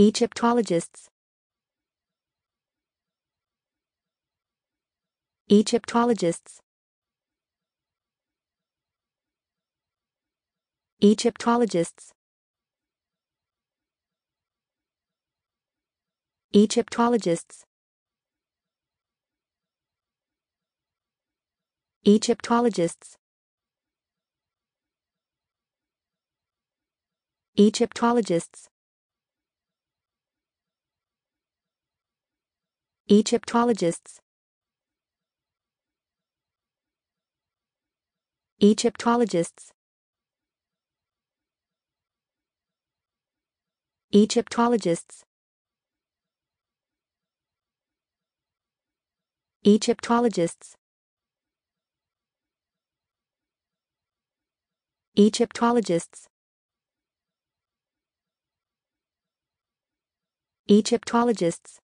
Egyptologists Egyptologists Egyptologists Egyptologists Egyptologists Egyptologists Egyptologists Egyptologists Egyptologists Egyptologists Egyptologists Egyptologists